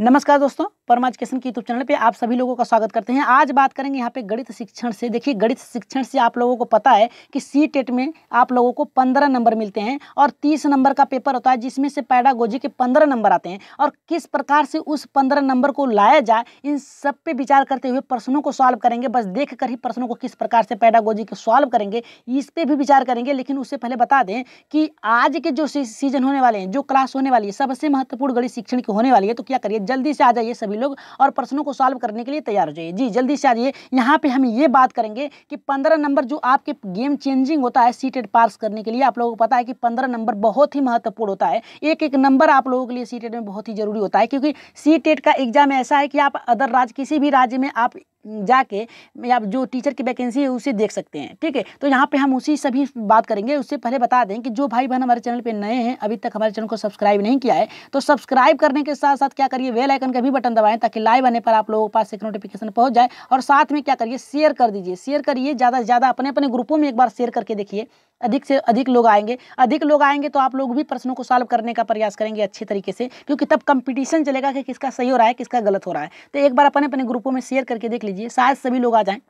नमस्कार दोस्तों परमा एजुकेशन के यूट्यूब चैनल पे आप सभी लोगों का स्वागत करते हैं आज बात करेंगे यहाँ पे गणित शिक्षण से देखिए गणित शिक्षण से आप लोगों को पता है कि सी टेट e में आप लोगों को पंद्रह नंबर मिलते हैं और तीस नंबर का पेपर होता है जिसमें से पैडागोजी के पंद्रह नंबर आते हैं और किस प्रकार से उस पंद्रह नंबर को लाया जाए इन सब पे विचार करते हुए प्रश्नों को सॉल्व करेंगे बस देख कर ही प्रश्नों को किस प्रकार से पैडागोजी को सॉल्व करेंगे इस पर भी विचार करेंगे लेकिन उससे पहले बता दें कि आज के जो सीजन होने वाले हैं जो क्लास होने वाली है सबसे महत्वपूर्ण गणित शिक्षण की होने वाली है तो क्या करिए जल्दी से आ जाइए सभी लोग और प्रश्नों को सॉल्व करने के लिए तैयार हो जाइए जी जल्दी से आ जाइए यहाँ पे हम ये बात करेंगे कि पंद्रह नंबर जो आपके गेम चेंजिंग होता है सीटेड पास करने के लिए आप लोगों को पता है कि पंद्रह नंबर बहुत ही महत्वपूर्ण होता है एक एक नंबर आप लोगों के लिए सी में बहुत ही जरूरी होता है क्योंकि सी का एग्जाम ऐसा है कि आप अदर राज्य किसी भी राज्य में आप जाके या जो टीचर की वैकेंसी है उसे देख सकते हैं ठीक है तो यहाँ पे हम उसी सभी बात करेंगे उससे पहले बता दें कि जो भाई बहन हमारे चैनल पे नए हैं अभी तक हमारे चैनल को सब्सक्राइब नहीं किया है तो सब्सक्राइब करने के साथ साथ क्या करिए वेल आइकन का भी बटन दबाएं ताकि लाइव आने पर आप लोगों के पास एक नोटिफिकेशन पहुँच जाए और साथ में क्या करिए शेयर कर दीजिए शेयर करिए ज़्यादा से ज़्यादा अपने अपने ग्रुपों में एक बार शेयर करके देखिए अधिक से अधिक लोग आएंगे अधिक लोग आएंगे तो आप लोग भी प्रश्नों को सॉल्व करने का प्रयास करेंगे अच्छे तरीके से क्योंकि तब कंपटीशन चलेगा कि किसका सही हो रहा है किसका गलत हो रहा है तो एक बार अपने अपने ग्रुपों में शेयर करके देख लीजिए कीजिए शायद सभी लोग आ जाएं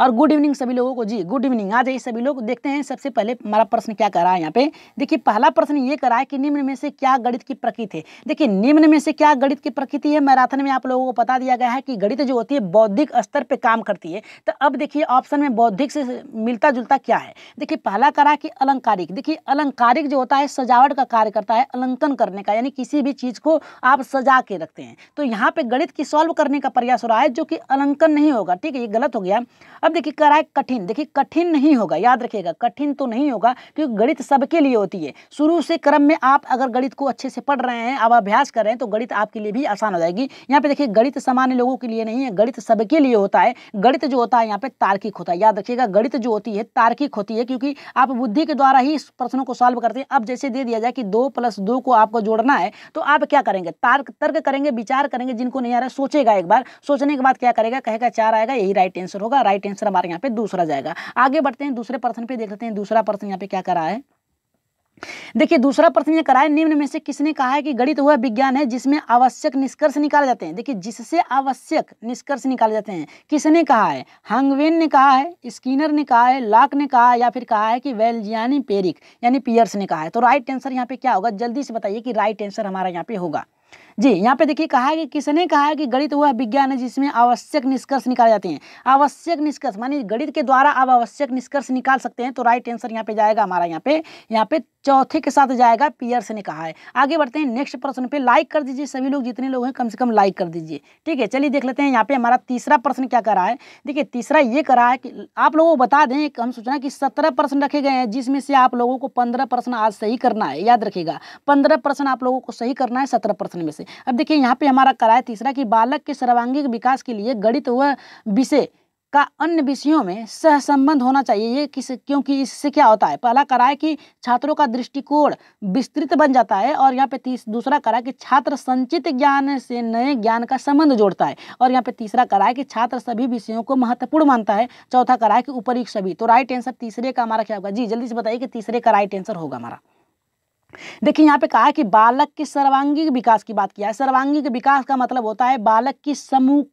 और गुड इवनिंग सभी लोगों को जी गुड इवनिंग आ जाइए सभी लोग देखते हैं सबसे पहले हमारा प्रश्न क्या करा है यहाँ पे देखिए पहला प्रश्न ये करा है कि निम्न में से क्या गणित की प्रकृति है देखिए निम्न में से क्या गणित की प्रकृति है मैराथन में आप लोगों को बता दिया गया है कि गणित जो होती है बौद्धिक स्तर पर काम करती है तो अब देखिए ऑप्शन में बौद्धिक से मिलता जुलता क्या है देखिए पहला करा कि अलंकारिक देखिए अलंकारिक जो होता है सजावट का कार्य करता है अलंकन करने का यानी किसी भी चीज़ को आप सजा के रखते हैं तो यहाँ पे गणित की सॉल्व करने का प्रयास हो रहा है जो कि अलंकन नहीं होगा ठीक है ये गलत हो गया अब देखिए कराए कठिन देखिए कठिन नहीं होगा याद रखिएगा कठिन तो नहीं होगा क्योंकि गणित सबके लिए होती है शुरू से क्रम में आप अगर गणित को अच्छे से पढ़ रहे हैं अब अभ्यास कर रहे हैं तो गणित आपके लिए भी आसान हो जाएगी यहाँ पे देखिए गणित सामान्य लोगों के लिए नहीं है गणित सबके लिए होता है गणित जो होता है यहाँ पे तार्किक होता है याद रखिएगा गणित जो होती है तार्किक होती है क्योंकि आप बुद्धि के द्वारा ही इस प्रश्नों को सॉल्व करते हैं अब जैसे दे दिया जाए कि दो प्लस दो को आपको जोड़ना है तो आप क्या करेंगे तार्क तर्क करेंगे विचार करेंगे जिनको नहीं आ रहा सोचेगा एक बार सोचने के बाद क्या करेगा कहेगा चार आएगा यही राइट आंसर होगा राइट आंसर हमारे यहाँ पे दूसरा जाएगा आगे बढ़ते हैं दूसरे पर्सन पे देख लेते हैं दूसरा पर्सन यहाँ पे क्या करा है देखिए दूसरा प्रश्न ये कराए निम्न में से किसने कहा है कि गणित वह विज्ञान है जिसमें आवश्यक निष्कर्ष निकाले जाते हैं देखिए जिससे आवश्यक निष्कर्ष निकाले जाते हैं किसने कहा है हंगवेन ने कहा है स्कीनर ने कहा है लाक ने कहा है या फिर कहा है कि वेल्जियानी पेरिक यानी पियर्स ने कहा है तो राइट आंसर यहाँ पे क्या होगा जल्दी से बताइए कि राइट आंसर हमारा यहाँ पे होगा जी यहाँ पे देखिए कहा है कि किसने कहा है कि गणित वह विज्ञान है जिसमें आवश्यक निष्कर्ष निकाले जाते हैं आवश्यक निष्कर्ष मानी गणित के द्वारा आप आवश्यक निष्कर्ष निकाल सकते हैं तो राइट आंसर यहाँ पे जाएगा हमारा यहाँ पे यहाँ पे चौथे के साथ जाएगा पियर्स ने कहा है आगे बढ़ते हैं नेक्स्ट प्रश्न पे लाइक कर दीजिए सभी लोग जितने लोग हैं कम से कम लाइक कर दीजिए ठीक है चलिए देख लेते हैं यहाँ पे हमारा तीसरा प्रश्न क्या करा है देखिए तीसरा ये करा है कि आप लोगों को बता दें एक हम सूचना कि सत्रह प्रश्न रखे गए हैं जिसमें से आप लोगों को पंद्रह प्रश्न आज सही करना है याद रखेगा पंद्रह प्रश्न आप लोगों को सही करना है सत्रह प्रश्न में से अब देखिए यहाँ पे हमारा करा है तीसरा कि बालक के सर्वांगिक विकास के लिए गणित व विषय का अन्य विषयों में सहसंबंध होना चाहिए ये किस क्योंकि इससे क्या होता है पहला करा है कि छात्रों का दृष्टिकोण विस्तृत बन जाता है और यहाँ पे दूसरा करा है कि छात्र संचित ज्ञान से नए ज्ञान का संबंध जोड़ता है और यहाँ पे तीसरा करा है कि छात्र सभी विषयों को महत्वपूर्ण मानता है चौथा करा है कि उपरिक सभी तो राइट आंसर तीसरे का हमारा क्या होगा जी जल्दी से बताइए कि तीसरे का राइट आंसर होगा हमारा देखिए यहाँ पे कहा है कि बालक के सर्वांगीण विकास की बात किया है सर्वांगीण विकास का मतलब होता है बालक की समूह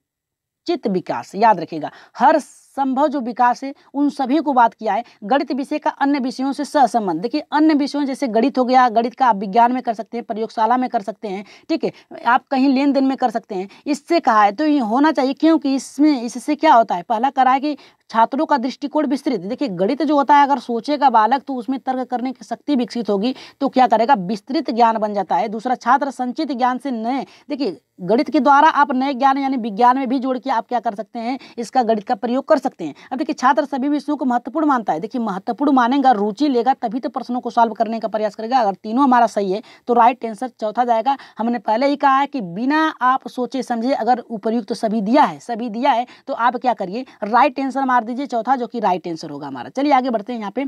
चित्त विकास याद रखेगा हर संभव जो विकास है उन सभी को बात किया है गणित विषय का अन्य विषयों से सहसंबंध देखिए अन्य विषयों जैसे गणित हो गया गणित का आप विज्ञान में कर सकते हैं प्रयोगशाला में कर सकते हैं ठीक है आप कहीं लेन देन में कर सकते हैं इससे कहा है तो ये होना चाहिए क्योंकि इसमें इससे क्या होता है पहला करा है कि छात्रों का दृष्टिकोण विस्तृत देखिए गणित जो होता है अगर सोचेगा बालक तो उसमें तर्क करने की शक्ति विकसित होगी तो क्या करेगा विस्तृत ज्ञान बन जाता है दूसरा छात्र संचित ज्ञान से नए देखिए गणित के द्वारा आप नए ज्ञान यानी विज्ञान में भी जोड़ के आप क्या कर सकते हैं इसका गणित का प्रयोग कर सकते हैं अब देखिए छात्र सभी विषयों को महत्वपूर्ण मानता है देखिए महत्वपूर्ण मानेगा रुचि लेगा तभी तो प्रश्नों को सॉल्व करने का प्रयास करेगा अगर तीनों हमारा सही है तो राइट आंसर चौथा जाएगा हमने पहले ही कहा है कि बिना आप सोचे समझे अगर उपयुक्त तो सभी दिया है सभी दिया है तो आप क्या करिए राइट आंसर हमारा मार दीजिए चौथा जो कि राइट आंसर होगा हमारा चलिए आगे बढ़ते हैं यहाँ पे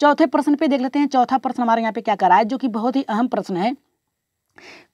चौथे प्रश्न पे देख लेते हैं चौथा प्रश्न हमारे यहाँ पे क्या करा है जो कि बहुत ही अहम प्रश्न है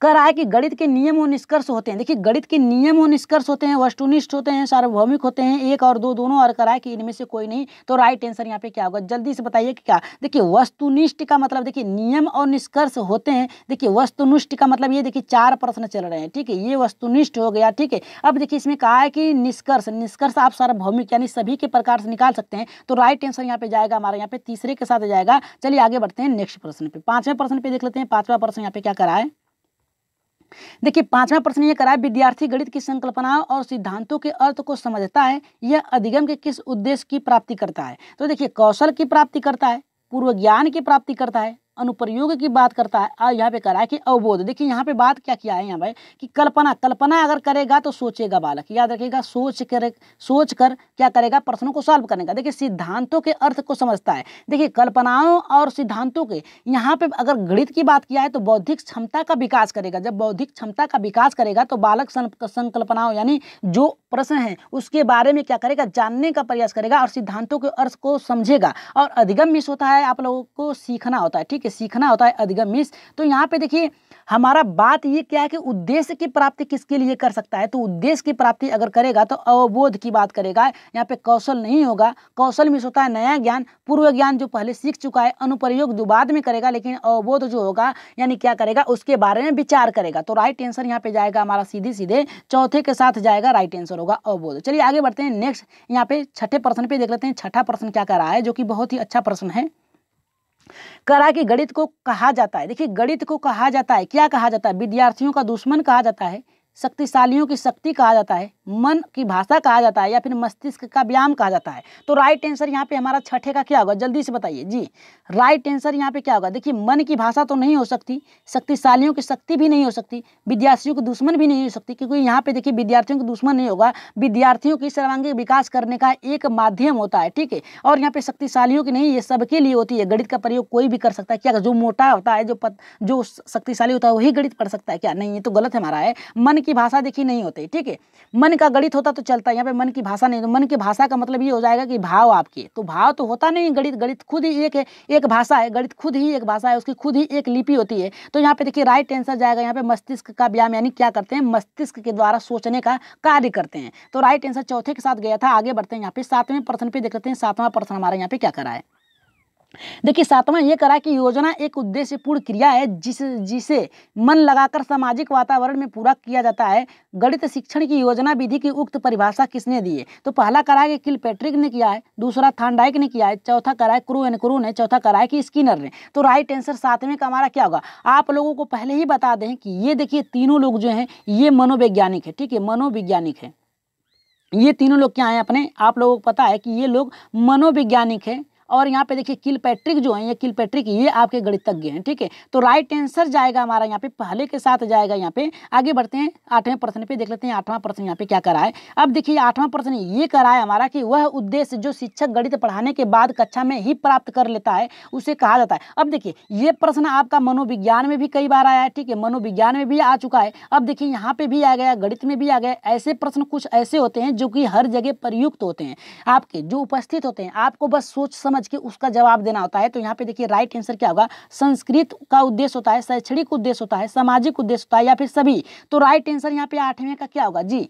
कह रहा है कि गणित के नियम और निष्कर्ष होते हैं देखिए गणित के नियम और निष्कर्ष होते हैं वस्तुनिष्ठ होते हैं सार्वभौमिक होते हैं एक और दो दोनों और कह रहा है कि इनमें से कोई नहीं तो राइट आंसर यहाँ पे क्या होगा जल्दी से बताइए कि क्या देखिए वस्तुनिष्ठ का मतलब देखिए नियम और निष्कर्ष होते हैं देखिए वस्तुनिष्ठ का मतलब ये देखिए चार प्रश्न चल रहे हैं ठीक है ये वस्तुनिष्ठ हो गया ठीक है अब देखिए इसमें कहा है कि निष्कर्ष निष्कर्ष आप सार्वभौमिक यानी सभी के प्रकार से निकाल सकते हैं तो राइट आंसर यहाँ पे जाएगा हमारे यहाँ पे तीसरे के साथ जाएगा चलिए आगे बढ़ते हैं नेक्स्ट प्रश्न पे पांचवें प्रश्न पे देख लेते हैं पांचवा प्रश्न यहाँ पे क्या करा है देखिए पांचवा प्रश्न ये करा विद्यार्थी गणित की संकल्पनाओं और सिद्धांतों के अर्थ को समझता है यह अधिगम के किस उद्देश्य की प्राप्ति करता है तो देखिए कौशल की प्राप्ति करता है पूर्व ज्ञान की प्राप्ति करता है अनुप्रयोग की बात करता है और यहाँ पे करा है कि अवबोध देखिए यहाँ पे बात क्या किया है यहाँ भाई कि कल्पना कल्पना अगर करेगा तो सोचेगा बालक याद रखिएगा सोच कर सोच कर क्या करेगा प्रश्नों को सॉल्व करने का देखिए सिद्धांतों के अर्थ को समझता है देखिए कल्पनाओं और सिद्धांतों के यहाँ पे अगर गणित की बात किया है तो बौद्धिक क्षमता का विकास करेगा जब बौद्धिक क्षमता का विकास करेगा तो बालक संकल्पनाओं यानी जो प्रश्न है उसके बारे में क्या करेगा जानने का प्रयास करेगा और सिद्धांतों के अर्थ को समझेगा और अधिगम मिस होता है आप लोगों को सीखना होता है ठीक है करके सीखना होता है अधिगम मीन्स तो यहाँ पे देखिए हमारा बात ये क्या है कि उद्देश्य की प्राप्ति किसके लिए कर सकता है तो उद्देश्य की प्राप्ति अगर करेगा तो अवबोध की बात करेगा यहाँ पे कौशल नहीं होगा कौशल मिस होता है नया ज्ञान पूर्व ज्ञान जो पहले सीख चुका है अनुप्रयोग जो बाद में करेगा लेकिन अवबोध जो होगा यानी क्या करेगा उसके बारे में विचार करेगा तो राइट आंसर यहाँ पे जाएगा हमारा सीधे सीधे चौथे के साथ जाएगा राइट आंसर होगा अवबोध चलिए आगे बढ़ते हैं नेक्स्ट यहाँ पे छठे प्रश्न पे देख लेते हैं छठा प्रश्न क्या कर रहा है जो कि बहुत ही अच्छा प्रश्न है करा कि गणित को कहा जाता है देखिए गणित को कहा जाता है क्या कहा जाता है विद्यार्थियों का दुश्मन कहा जाता है शक्तिशालियों की शक्ति कहा जाता है मन की भाषा कहा जाता है या फिर मस्तिष्क का व्यायाम कहा जाता है तो राइट आंसर यहाँ पे हमारा छठे का क्या होगा जल्दी से बताइए जी राइट आंसर यहाँ पे क्या होगा देखिए मन की भाषा तो नहीं हो सकती शक्तिशालियों की शक्ति भी नहीं हो सकती विद्यार्थियों की दुश्मन भी नहीं हो सकती क्योंकि यहाँ पे देखिए विद्यार्थियों का दुश्मन नहीं होगा विद्यार्थियों की सर्वांगीण विकास करने का एक माध्यम होता है ठीक है और यहाँ पे शक्तिशालियों की नहीं ये सबके लिए होती है गणित का प्रयोग कोई भी कर सकता है क्या जो मोटा होता है जो जो शक्तिशाली होता है वही गणित पढ़ सकता है क्या नहीं ये तो गलत हमारा है मन की भाषा देखी नहीं होती ठीक है मन का गणित होता तो चलता है यहाँ पे मन की भाषा नहीं तो मन की भाषा का मतलब ये हो जाएगा कि भाव आपके तो भाव तो होता नहीं गणित गणित खुद ही एक है एक भाषा है गणित खुद ही एक भाषा है उसकी खुद ही एक लिपि होती है तो यहाँ पे देखिए राइट आंसर जाएगा यहाँ पे मस्तिष्क का व्यायाम यानी क्या करते हैं मस्तिष्क के द्वारा सोचने का कार्य करते हैं तो राइट आंसर चौथे के साथ गया था आगे बढ़ते हैं यहाँ पे सातवें प्रश्न पे देख लेते हैं सातवां प्रश्न हमारे यहाँ पे क्या करा है देखिए सातवां ये करा कि योजना एक उद्देश्यपूर्ण क्रिया है जिस जिसे मन लगाकर सामाजिक वातावरण में पूरा किया जाता है गणित शिक्षण की योजना विधि की उक्त परिभाषा किसने दी है तो पहला करा है किल पैट्रिक ने किया है दूसरा थानडाइक ने किया है चौथा करा है क्रू एन क्रू ने चौथा करा है कि स्किनर ने तो राइट आंसर सातवें का हमारा क्या होगा आप लोगों को पहले ही बता दें कि ये देखिए तीनों लोग जो हैं ये मनोवैज्ञानिक है ठीक है मनोवैज्ञानिक है ये तीनों लोग क्या हैं अपने आप लोगों को पता है कि ये लोग मनोवैज्ञानिक है और यहाँ पे देखिए किल पैट्रिक जो है ये किल पैट्रिक ये आपके गणितज्ञ हैं ठीक है तो राइट आंसर जाएगा हमारा यहाँ पे पहले के साथ जाएगा यहाँ पे आगे बढ़ते हैं आठवें प्रश्न पे देख लेते हैं आठवां प्रश्न यहाँ पे क्या करा है अब देखिए आठवां प्रश्न ये करा है हमारा कि वह उद्देश्य जो शिक्षक गणित पढ़ाने के बाद कक्षा में ही प्राप्त कर लेता है उसे कहा जाता है अब देखिए ये प्रश्न आपका मनोविज्ञान में भी कई बार आया है ठीक है मनोविज्ञान में भी आ चुका है अब देखिए यहाँ पे भी आ गया गणित में भी आ गया ऐसे प्रश्न कुछ ऐसे होते हैं जो कि हर जगह प्रयुक्त होते हैं आपके जो उपस्थित होते हैं आपको बस सोच समझ समझ के उसका जवाब देना होता है तो यहाँ पे देखिए राइट आंसर क्या होगा संस्कृत का उद्देश्य होता है शैक्षणिक उद्देश्य होता है सामाजिक उद्देश्य होता है या फिर सभी तो राइट आंसर यहाँ पे आठवें का क्या होगा जी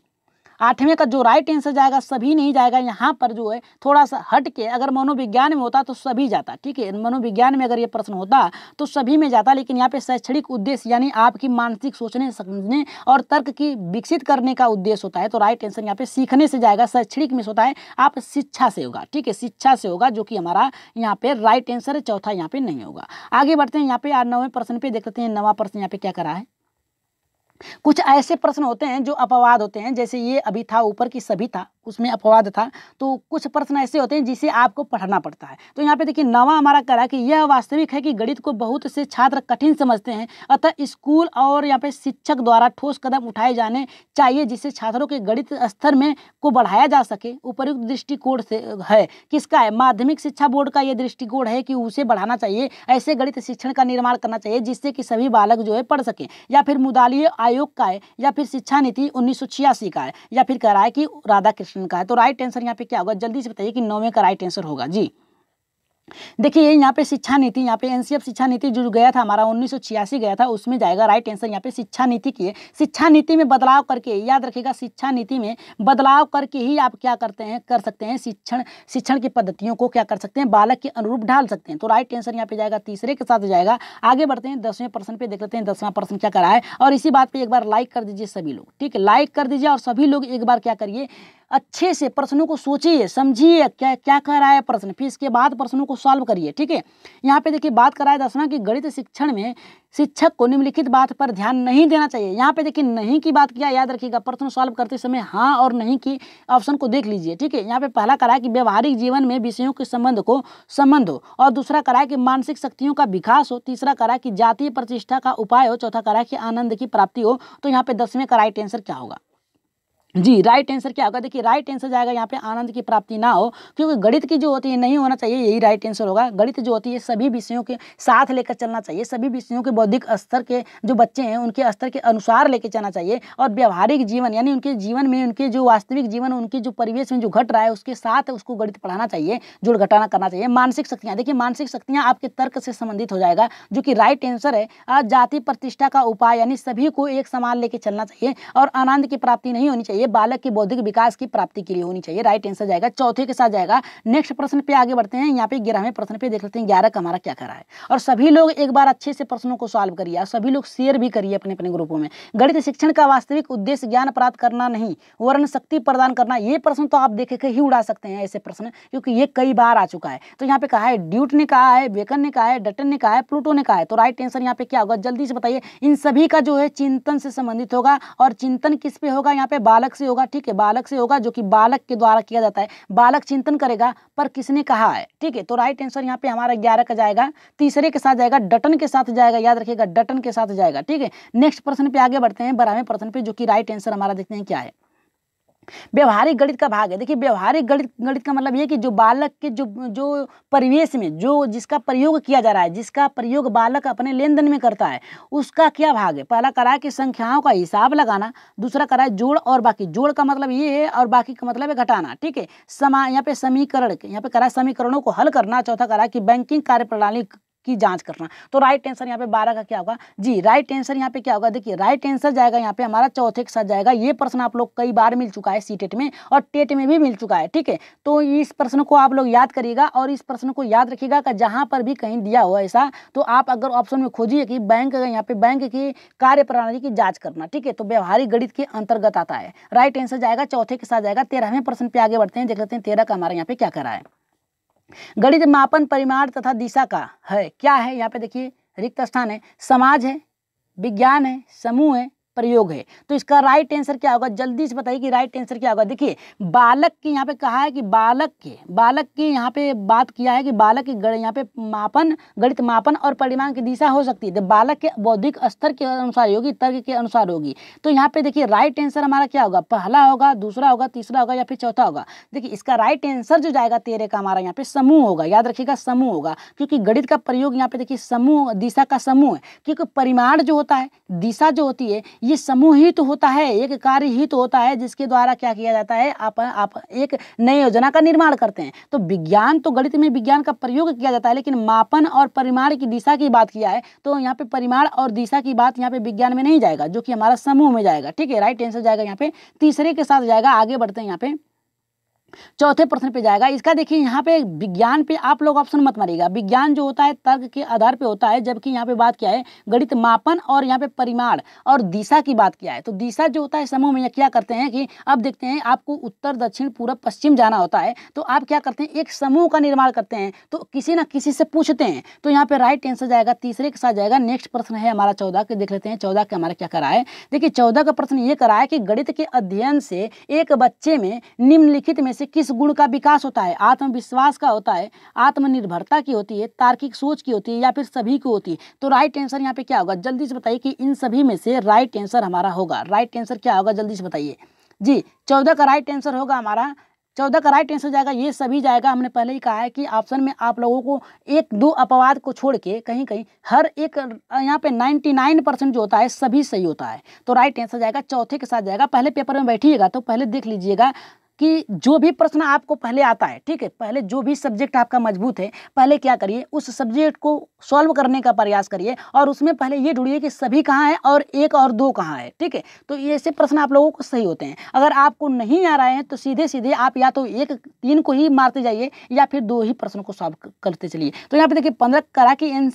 आठवें का जो राइट आंसर जाएगा सभी नहीं जाएगा यहाँ पर जो है थोड़ा सा हट के अगर मनोविज्ञान में होता तो सभी जाता ठीक है मनोविज्ञान में अगर ये प्रश्न होता तो सभी में जाता लेकिन यहाँ पे शैक्षणिक उद्देश्य यानी आपकी मानसिक सोचने समझने और तर्क की विकसित करने का उद्देश्य होता है तो राइट आंसर यहाँ पे सीखने से जाएगा शैक्षणिक में होता है आप शिक्षा से होगा ठीक है शिक्षा से होगा जो कि हमारा यहाँ पे राइट आंसर है चौथा यहाँ पे नहीं होगा आगे बढ़ते हैं यहाँ पे नवे प्रश्न पे देख लेते हैं नवा प्रश्न यहाँ पे क्या करा है कुछ ऐसे प्रश्न होते हैं जो अपवाद होते हैं जैसे ये अभी था ऊपर की सभी था उसमें अपवाद था तो कुछ प्रश्न ऐसे होते हैं जिसे आपको पढ़ना पड़ता है तो यहाँ पे देखिए नवा हमारा है कि यह वास्तविक है कि गणित को बहुत से छात्र कठिन समझते हैं अतः स्कूल और यहाँ पे शिक्षक द्वारा ठोस कदम उठाए जाने चाहिए जिससे छात्रों के गणित स्तर में को बढ़ाया जा सके उपयुक्त दृष्टिकोण से है किसका है माध्यमिक शिक्षा बोर्ड का यह दृष्टिकोण है कि उसे बढ़ाना चाहिए ऐसे गणित शिक्षण का निर्माण करना चाहिए जिससे कि सभी बालक जो है पढ़ सके या फिर मुदालिय आयोग का है या फिर शिक्षा नीति उन्नीस का है या फिर कह रहा है कि राधा कृष्ण का है तो राइट आंसर यहाँ पे क्या होगा जल्दी से बताइए कि नौवे का राइट आंसर होगा जी देखिए ये यहाँ पे शिक्षा नीति यहाँ पे एनसीएफ शिक्षा नीति जो गया था हमारा उन्नीस गया था उसमें जाएगा राइट आंसर यहाँ पे शिक्षा नीति की है शिक्षा नीति में बदलाव करके याद रखिएगा शिक्षा नीति में बदलाव करके ही आप क्या करते हैं कर सकते हैं शिक्षण शिक्षण की पद्धतियों को क्या कर सकते हैं बालक के अनुरूप ढाल सकते हैं तो राइट आंसर यहाँ पे जाएगा तीसरे के साथ जाएगा आगे बढ़ते हैं दसवें पर्सन पे देख लेते हैं दसवां पर्सन क्या करा है और इसी बात पर एक बार लाइक कर दीजिए सभी लोग ठीक है लाइक कर दीजिए और सभी लोग एक बार क्या करिए अच्छे से प्रश्नों को सोचिए समझिए क्या क्या कर रहा है प्रश्न फिर इसके बाद प्रश्नों को सॉल्व करिए ठीक है यहाँ पे देखिए बात कराए दसवा कि गणित शिक्षण में शिक्षक को निम्नलिखित बात पर ध्यान नहीं देना चाहिए यहाँ पे देखिए नहीं की बात किया याद रखिएगा प्रश्न सॉल्व करते समय हाँ और नहीं की ऑप्शन को देख लीजिए ठीक है यहाँ पे पहला कराया कि व्यवहारिक जीवन में विषयों के संबंध को संबंध हो और दूसरा कराया कि मानसिक शक्तियों का विकास हो तीसरा कराया कि जातीय प्रतिष्ठा का उपाय हो चौथा कराया कि आनंद की प्राप्ति हो तो यहाँ पे दसवें कराए टेंसर क्या होगा जी राइट आंसर क्या होगा देखिए राइट आंसर जाएगा यहाँ पे आनंद की प्राप्ति ना हो क्योंकि गणित की जो होती है नहीं होना चाहिए यही राइट आंसर होगा गणित जो होती है सभी विषयों के साथ लेकर चलना चाहिए सभी विषयों के बौद्धिक स्तर के जो बच्चे हैं उनके स्तर के अनुसार लेकर चलना चाहिए और व्यवहारिक जीवन यानी उनके जीवन में उनके जो वास्तविक जीवन उनके जो परिवेश में जो घट रहा है उसके साथ उसको गणित पढ़ाना चाहिए जुड़ घटाना करना चाहिए मानसिक शक्तियाँ देखिए मानसिक शक्तियाँ आपके तर्क से संबंधित हो जाएगा जो कि राइट आंसर है जाति प्रतिष्ठा का उपाय यानी सभी को एक समान लेके चलना चाहिए और आनंद की प्राप्ति नहीं होनी चाहिए बालक की बौद्धिक विकास की प्राप्ति के लिए होनी चाहिए राइट आंसर जाएगा चौथे के साथ जाएगा नेक्स्ट प्रश्न पे आगे बढ़ते हैं यहाँ पे ग्यारहवें प्रश्न पे देख लेते हैं ग्यारह का हमारा क्या करा है और सभी लोग एक बार अच्छे से प्रश्नों को सॉल्व करिए सभी लोग शेयर भी करिए अपने अपने ग्रुपों में गणित शिक्षण का वास्तविक उद्देश्य ज्ञान प्राप्त करना नहीं वर्ण शक्ति प्रदान करना ये प्रश्न तो आप देखे ही उड़ा सकते हैं ऐसे प्रश्न क्योंकि ये कई बार आ चुका है तो यहाँ पे कहा है ड्यूट ने कहा है बेकन ने कहा है डटन ने कहा है प्लूटो ने कहा है तो राइट आंसर यहाँ पे क्या होगा जल्दी से बताइए इन सभी का जो है चिंतन से संबंधित होगा और चिंतन किस पे होगा यहाँ पे बालक से होगा ठीक है बालक से होगा जो कि बालक के द्वारा किया जाता है बालक चिंतन करेगा पर किसने कहा है ठीक है तो राइट आंसर यहाँ पे हमारा ग्यारह का जाएगा तीसरे के साथ जाएगा डटन के साथ जाएगा याद रखिएगा डटन के साथ जाएगा ठीक है नेक्स्ट प्रश्न पे आगे बढ़ते हैं बारहवें प्रश्न पे जो कि राइट आंसर हमारा देखते हैं क्या है व्यवहारिक गणित का भाग है देखिए व्यवहारिक गणित गणित का मतलब ये कि जो बालक के जो जो परिवेश में जो जिसका प्रयोग किया जा रहा है जिसका प्रयोग बालक अपने लेन देन में करता है उसका क्या भाग है पहला करा है कि संख्याओं का हिसाब लगाना दूसरा करा है जोड़ और बाकी जोड़ का मतलब ये है और बाकी का मतलब है घटाना ठीक है समा यहाँ पे समीकरण यहाँ पे करा समीकरणों को हल करना चौथा करा कि बैंकिंग कार्य की जांच करना तो राइट आंसर यहाँ पे बारह का क्या होगा जी राइट आंसर यहाँ पे क्या होगा देखिए राइट आंसर जाएगा यहाँ पे हमारा चौथे के साथ जाएगा ये प्रश्न आप लोग कई बार मिल चुका है सी टेट e में और टेट e में भी मिल चुका है ठीक है तो इस प्रश्न को आप लोग याद करिएगा और इस प्रश्न को याद रखिएगा कि जहाँ पर भी कहीं दिया हुआ ऐसा तो आप अगर ऑप्शन में खोजिए कि बैंक यहाँ पे बैंक की कार्य की जाँच करना ठीक है तो व्यवहारिक गणित के अंतर्गत आता है राइट आंसर जाएगा चौथे के साथ जाएगा तेरहवें प्रश्न पे आगे बढ़ते हैं देख लेते हैं तेरह का हमारे यहाँ पे क्या करा है गणित मापन परिमाण तथा दिशा का है क्या है यहाँ पे देखिए रिक्त स्थान है समाज है विज्ञान है समूह है प्रयोग है तो इसका राइट आंसर क्या होगा जल्दी से बताइए कि राइट आंसर क्या होगा देखिए बालक के यहाँ पे कहा है कि बालक के बालक के यहाँ पे बात किया है कि बालक के गण यहाँ पे मापन गणित मापन और परिमाण की दिशा हो सकती है तो बालक के बौद्धिक स्तर के अनुसार होगी तर्क के अनुसार होगी तो यहाँ पे देखिए राइट आंसर हमारा क्या होगा पहला होगा दूसरा होगा तीसरा होगा या फिर चौथा होगा देखिए इसका राइट आंसर जो जाएगा तेरे का हमारा यहाँ पे समूह होगा याद रखिएगा समूह होगा क्योंकि गणित का प्रयोग यहाँ पे देखिए समूह दिशा का समूह है क्योंकि परिमाण जो होता है दिशा जो होती है ये समूह ही तो होता है एक कार्य ही तो होता है जिसके द्वारा क्या किया जाता है आप आप एक नई योजना का निर्माण करते हैं तो विज्ञान तो गणित में विज्ञान का प्रयोग किया जाता है लेकिन मापन और परिमाण की दिशा की बात किया है तो यहाँ पे परिमाण और दिशा की बात यहाँ पे विज्ञान में नहीं जाएगा जो कि हमारा समूह में जाएगा ठीक है राइट आंसर जाएगा यहाँ पे तीसरे के साथ जाएगा आगे बढ़ते हैं यहाँ पे चौथे प्रश्न पे जाएगा इसका देखिए यहाँ पे विज्ञान पे आप लोग ऑप्शन मत मारिएगा विज्ञान जो होता है तर्क के आधार पे होता है जबकि यहाँ पे बात क्या है गणित मापन और यहाँ पे परिमाण और दिशा की बात किया है तो दिशा जो होता है समूह में क्या करते हैं कि अब देखते हैं आपको उत्तर दक्षिण पूर्व पश्चिम जाना होता है तो आप क्या करते हैं एक समूह का निर्माण करते हैं तो किसी ना किसी से पूछते हैं तो यहाँ पे राइट आंसर जाएगा तीसरे के साथ जाएगा नेक्स्ट प्रश्न है हमारा चौदह के देख लेते हैं चौदह के हमारा क्या करा है देखिए चौदह का प्रश्न ये करा है कि गणित के अध्ययन से एक बच्चे में निम्नलिखित में से किस गुण का विकास होता है आत्मविश्वास का होता है आत्मनिर्भरता की होती है तार्किक सोच की होती है या फिर सभी की होती है तो राइट आंसर यहाँ पे क्या होगा जल्दी से बताइए कि इन सभी में से राइट आंसर हमारा होगा राइट आंसर क्या होगा जल्दी से बताइए जी चौदह का राइट आंसर होगा हमारा चौदह का राइट आंसर जाएगा ये सभी जाएगा हमने पहले ही कहा है कि ऑप्शन में आप लोगों को एक दो अपवाद को छोड़ के कहीं कहीं हर एक यहाँ पे 99 परसेंट जो होता है सभी सही होता है तो राइट आंसर जाएगा चौथे के साथ जाएगा पहले पेपर में बैठिएगा तो पहले देख लीजिएगा कि जो भी प्रश्न आपको पहले आता है ठीक है पहले जो भी सब्जेक्ट आपका मजबूत है पहले क्या करिए उस सब्जेक्ट को सॉल्व करने का प्रयास करिए और उसमें पहले ये ढूंढिए कि सभी कहाँ हैं और एक और दो कहाँ है ठीक है तो ऐसे प्रश्न आप लोगों को सही होते हैं अगर आपको नहीं आ रहे हैं तो सीधे सीधे आप या तो एक तीन को ही मारते जाइए या फिर दो ही प्रश्न को सॉल्व करते चलिए तो यहाँ पर देखिए पंद्रह करा कि एन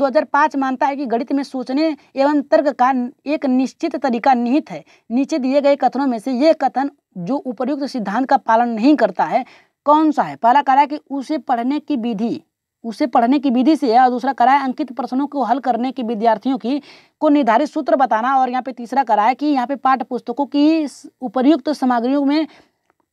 2005 मानता है कि गणित में सोचने एवं तर्क का एक निश्चित तरीका निहित है नीचे दिए गए कथनों में से ये कथन जो उपयुक्त सिद्धांत का पालन नहीं करता है कौन सा है पहला कह रहा है कि उसे पढ़ने की विधि उसे पढ़ने की विधि से है और दूसरा करा है अंकित प्रश्नों को हल करने की विद्यार्थियों की को निर्धारित सूत्र बताना और यहाँ पे तीसरा करा है कि यहाँ पे पाठ्य पुस्तकों की उपयुक्त सामग्रियों में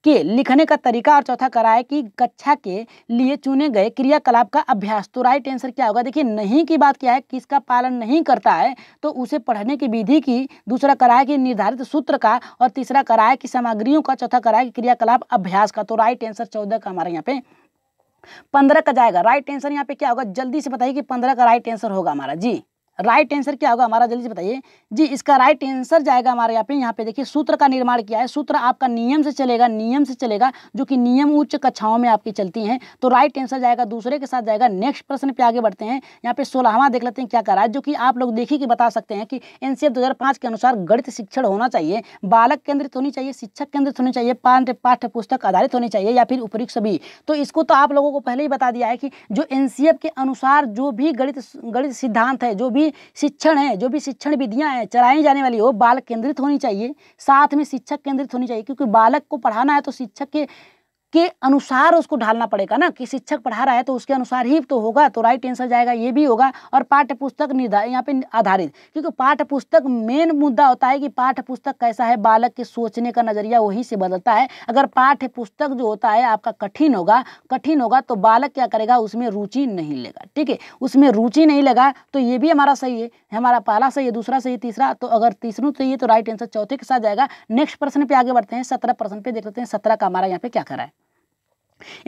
के लिखने का तरीका और चौथा कराए कि कक्षा के लिए चुने गए क्रियाकलाप का अभ्यास तो राइट आंसर क्या होगा देखिए नहीं की बात क्या है किसका पालन नहीं करता है तो उसे पढ़ने की विधि की दूसरा कराए कि निर्धारित सूत्र का और तीसरा कराए कि सामग्रियों का चौथा कराए कि क्रियाकलाप अभ्यास का तो राइट आंसर चौदह का हमारे यहाँ पे पंद्रह का जाएगा राइट आंसर यहाँ पे क्या होगा जल्दी से बताइए कि पंद्रह का राइट आंसर होगा हमारा जी राइट आंसर क्या होगा हमारा जल्दी से बताइए जी इसका राइट आंसर जाएगा हमारे यहाँ पे यहाँ पे देखिए सूत्र का निर्माण किया है सूत्र आपका नियम से चलेगा नियम से चलेगा जो कि नियम उच्च कक्षाओं में आपकी चलती हैं तो राइट आंसर जाएगा दूसरे के साथ जाएगा नेक्स्ट प्रश्न पे आगे बढ़ते हैं यहाँ पे सोलहवा देख लेते हैं क्या करा है जो कि आप लोग देखिए कि बता सकते हैं कि एन के अनुसार गणित शिक्षण होना चाहिए बालक केंद्रित होनी चाहिए शिक्षक केंद्रित होनी चाहिए पाठ्य पाठ्य पुस्तक आधारित होनी चाहिए या फिर उपरिक्ष सभी तो इसको तो आप लोगों को पहले ही बता दिया है कि जो एन के अनुसार जो भी गणित गणित सिद्धांत है जो भी भी शिक्षण है जो भी शिक्षण विधियाँ हैं चलाई जाने वाली हो बाल केंद्रित होनी चाहिए साथ में शिक्षक केंद्रित होनी चाहिए क्योंकि बालक को पढ़ाना है तो शिक्षक के के अनुसार उसको ढालना पड़ेगा ना कि शिक्षक पढ़ा रहा है तो उसके अनुसार ही तो होगा तो राइट आंसर जाएगा ये भी होगा और पाठ्य पुस्तक निर्धारित यहाँ पे आधारित क्योंकि पाठ्य पुस्तक मेन मुद्दा होता है कि पाठ्य पुस्तक कैसा है बालक के सोचने का नजरिया वहीं से बदलता है अगर पाठ्य पुस्तक जो होता है आपका कठिन होगा कठिन होगा तो बालक क्या करेगा उसमें रुचि नहीं लेगा ठीक है उसमें रुचि नहीं लगा तो ये भी हमारा सही है हमारा पहला सही है दूसरा सही तीसरा तो अगर तीसरों सही तो राइट आंसर चौथे के साथ जाएगा नेक्स्ट प्रश्न पे आगे बढ़ते हैं सत्रह प्रश्न पे देख लेते हैं सत्रह का हमारा यहाँ पे क्या करा है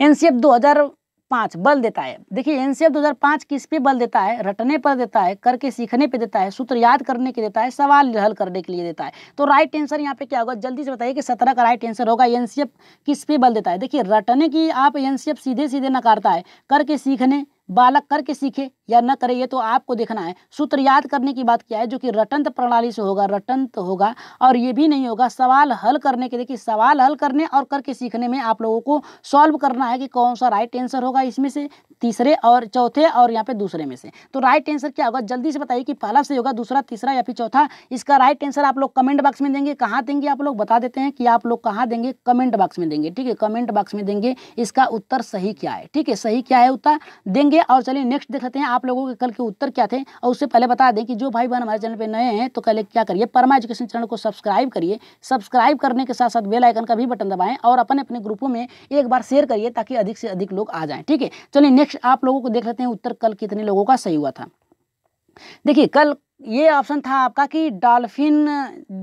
एनसीएफ 2005 बल देता है देखिए एनसीएफ 2005 किस पे बल देता है रटने पर देता है करके सीखने पे देता है सूत्र याद करने के देता है सवाल हल करने के लिए देता है तो राइट आंसर यहाँ पे क्या होगा जल्दी से बताइए कि सत्रह का राइट आंसर होगा एनसीएफ किस पे बल देता है देखिए रटने की आप एनसीएफ सीधे सीधे नकारता है करके सीखने बालक करके सीखे या न करे ये तो आपको देखना है सूत्र याद करने की बात क्या है जो कि रटंत प्रणाली से होगा रटंत होगा और ये भी नहीं होगा सवाल हल करने के देखिए सवाल हल करने और करके सीखने में आप लोगों को सॉल्व करना है कि कौन सा राइट आंसर होगा इसमें से तीसरे और चौथे और यहाँ पे दूसरे में से तो राइट आंसर क्या होगा जल्दी से बताइए कि पहला से होगा दूसरा तीसरा या फिर चौथा इसका राइट आंसर आप लोग कमेंट बॉक्स में देंगे कहाँ देंगे आप लोग बता देते हैं कि आप लोग कहाँ देंगे कमेंट बॉक्स में देंगे ठीक है कमेंट बॉक्स में देंगे इसका उत्तर सही क्या है ठीक है सही क्या है उत्तर देंगे है और चलिए नेक्स्ट देख लेते हैं आप लोगों के कल के उत्तर क्या थे और उससे पहले बता दें कि जो भाई बहन हमारे चैनल पर नए हैं तो कल क्या करिए परमा एजुकेशन चैनल को सब्सक्राइब करिए सब्सक्राइब करने के साथ साथ बेल आइकन का भी बटन दबाएं और अपने अपने ग्रुपों में एक बार शेयर करिए ताकि अधिक से अधिक लोग आ जाएं ठीक है चलिए नेक्स्ट आप लोगों को देख लेते हैं उत्तर कल कितने लोगों का सही हुआ था देखिए कल ये ऑप्शन था आपका कि डॉल्फिन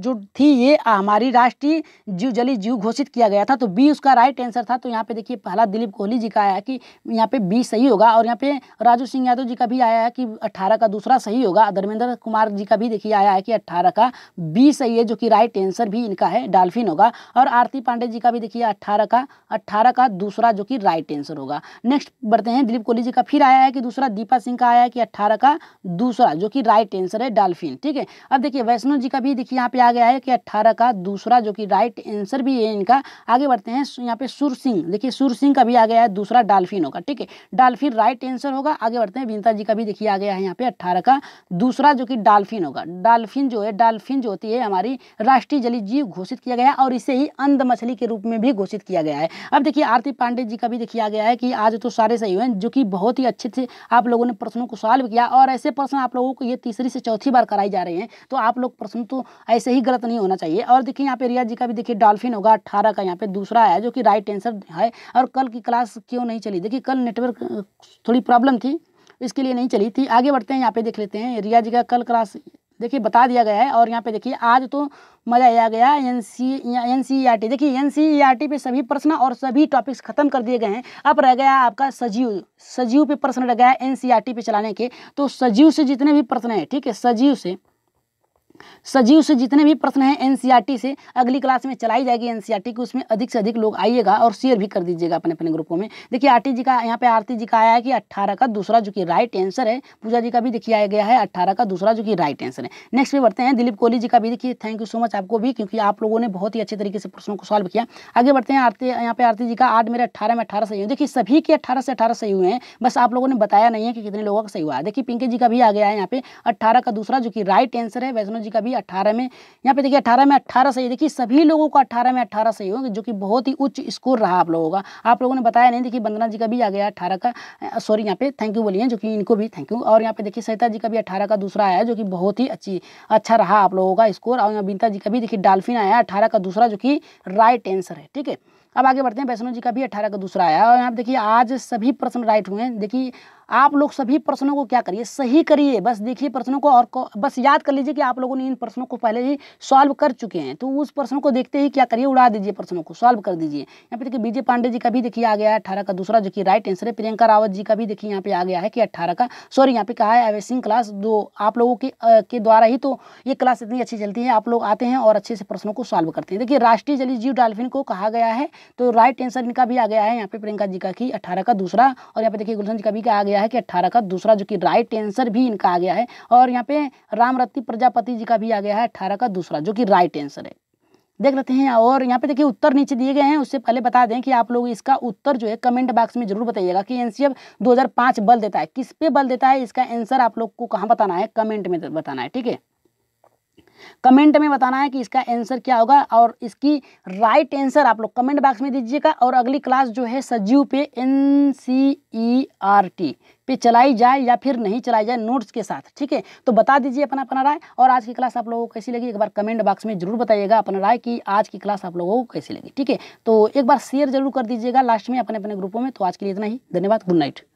जो थी ये हमारी राष्ट्रीय जीव जली जीव घोषित किया गया था तो बी उसका राइट आंसर था तो यहाँ पे देखिए पहला दिलीप कोहली जी का आया कि यहाँ पे बी सही होगा और यहाँ पे राजू सिंह यादव जी का भी आया है कि 18 का दूसरा सही होगा धर्मेंद्र कुमार जी का भी देखिए आया है कि अट्ठारह का बी सही है जो कि राइट आंसर भी इनका है डॉल्फिन होगा और आरती पांडे जी का भी देखिए अट्ठारह का अट्ठारह का दूसरा जो कि राइट आंसर होगा नेक्स्ट बढ़ते हैं दिलीप कोहली जी का फिर आया है कि दूसरा दीपा सिंह का आया है कि अट्ठारह का दूसरा जो कि राइट आंसर है है डाल्फिन ठीक है अब देखिए वैष्णो जी का भी देखिए यहाँ पे आ गया है कि अट्ठारह का दूसरा जो कि राइट आंसर भी है इनका आगे बढ़ते हैं यहाँ पे सुर सिंह देखिए सुर सिंह का भी आ गया है दूसरा डाल्फिन होगा ठीक है डाल्फिन राइट आंसर होगा आगे बढ़ते हैं विनता जी का भी देखिए आ गया है यहाँ पे अट्ठारह का दूसरा जो कि डाल्फिन होगा डाल्फिन जो है डाल्फिन जो होती है हमारी राष्ट्रीय जली जीव घोषित किया गया है और इसे ही अंध मछली के रूप में भी घोषित किया गया है अब देखिए आरती पांडे जी का भी देखिए आ गया है कि आज तो सारे सही हुए जो कि बहुत ही अच्छे थे आप लोगों ने प्रश्नों को सॉल्व किया और ऐसे प्रश्न आप लोगों को ये तीसरी से चौथी चौथी बार कराई जा रही है तो आप लोग प्रश्न तो ऐसे ही गलत नहीं होना चाहिए और देखिए यहाँ पे रिया जी का भी देखिए डॉल्फिन होगा अट्ठारह का यहाँ पे दूसरा है जो कि राइट आंसर है और कल की क्लास क्यों नहीं चली देखिए कल नेटवर्क थोड़ी प्रॉब्लम थी इसके लिए नहीं चली थी आगे बढ़ते हैं यहाँ पे देख लेते हैं रिया जी का कल क्लास देखिए बता दिया गया है और यहाँ पे देखिए आज तो मज़ा आ गया N C N C R T देखिए एन सी आर टी पे सभी प्रश्न और सभी टॉपिक्स खत्म कर दिए गए हैं अब रह गया आपका सजीव सजीव पे प्रश्न रह गया है एन सी आर टी पे चलाने के तो सजीव से जितने भी प्रश्न हैं ठीक है सजीव से सजीव से जितने भी प्रश्न हैं एनसीईआरटी e से अगली क्लास में चलाई जाएगी एनसीईआरटी e की उसमें अधिक से अधिक लोग आइएगा और शेयर भी कर दीजिएगा अपने अपने ग्रुपों में देखिए आरती जी का यहाँ पे आरती जी का आया है कि अट्ठारह का दूसरा जो कि राइट आंसर है पूजा जी का भी देखिए आया गया है अट्ठारह का दूसरा जो कि राइट आंसर है नेक्स्ट पे बढ़ते हैं दिलीप कोहली जी का भी देखिए थैंक यू सो मच आपको भी क्योंकि आप लोगों ने बहुत ही अच्छे तरीके से प्रश्नों को सॉल्व किया आगे बढ़ते हैं आरती यहाँ पे आरती जी का आठ मेरे अट्ठारह में अठारह सही हुए देखिए सभी के अठारह से अठारह सही हुए हैं बस आप लोगों ने बताया नहीं है कि कितने लोगों का सही हुआ है देखिए पिंके जी का भी आ गया है यहाँ पे अट्ठारह का दूसरा जो कि राइट आंसर है वैष्णो जी जी का भी अट्ठारह में यहाँ पे देखिए अट्ठारह में अट्ठारह सही देखिए सभी लोगों का अट्ठारह में अट्ठारह सही होगा जो कि बहुत ही उच्च स्कोर रहा आप लोगों का आप लोगों ने बताया नहीं देखिए वंदना जी का भी आ गया अठारह का सॉरी यहाँ पे थैंक यू बोलिए जो कि इनको भी थैंक यू और यहाँ पे देखिए सहिता जी का भी अठारह का दूसरा आया जो कि बहुत ही अच्छी अच्छा रहा आप लोगों का स्कोर और यहाँ बिनता जी का भी देखिए डाल्फिन आया अठारह का दूसरा जो कि राइट आंसर है ठीक है अब आगे बढ़ते हैं वैष्णो जी का भी अट्ठारह का दूसरा आया और यहाँ देखिए आज सभी प्रश्न राइट हुए हैं देखिए आप लोग सभी प्रश्नों को क्या करिए सही करिए बस देखिए प्रश्नों को और को, बस याद कर लीजिए कि आप लोगों ने इन प्रश्नों को पहले ही सॉल्व कर चुके हैं तो उस प्रश्नों को देखते ही क्या करिए उड़ा दीजिए प्रश्नों को सॉल्व कर दीजिए यहाँ पे देखिए बीजे पांडे जी का भी देखिए आ गया है अठारह का दूसरा जो कि राइट आंसर है प्रियंका रावत जी का भी देखिए यहाँ पे आ गया है कि अट्ठारह का सॉरी यहाँ पे कहा है एवेसिंग क्लास दो आप लोगों के के द्वारा ही तो ये क्लास इतनी अच्छी चलती है आप लोग आते हैं और अच्छे से प्रश्नों को सॉल्व करते हैं देखिए राष्ट्रीय जलीय जीव डालफिन को कहा गया है तो राइट आंसर इनका भी आ गया है यहाँ पे प्रियंका जी का कि अट्ठारह का दूसरा और यहाँ पे देखिए गुलशन जी का भी क्या आ गया है कि अट्ठारह का दूसरा जो कि राइट आंसर भी इनका आ गया है और यहाँ पे रामरत्ती प्रजापति जी का भी आ गया है अट्ठारह का दूसरा जो कि राइट आंसर है देख लेते हैं और यहाँ पे देखिए उत्तर नीचे दिए गए हैं उससे पहले बता दें कि आप लोग इसका उत्तर जो है कमेंट बॉक्स में जरूर बताइएगा कि एनसीएफ 2005 बल देता है किस पे बल देता है इसका आंसर आप लोग को कहाँ बताना है कमेंट में बताना है ठीक है कमेंट में बताना है कि इसका आंसर क्या होगा और इसकी राइट आंसर आप लोग कमेंट बॉक्स में दीजिएगा और अगली क्लास जो है सजीव पे N C E R T पे चलाई जाए या फिर नहीं चलाई जाए नोट्स के साथ ठीक है तो बता दीजिए अपना अपना राय और आज की क्लास आप लोगों को कैसी लगी एक बार कमेंट बॉक्स में जरूर बताइएगा अपना राय कि आज की क्लास आप लोगों को कैसी लगी ठीक है तो एक बार शेयर जरूर कर दीजिएगा लास्ट में अपने अपने ग्रुपों में तो आज के लिए इतना ही धन्यवाद गुड नाइट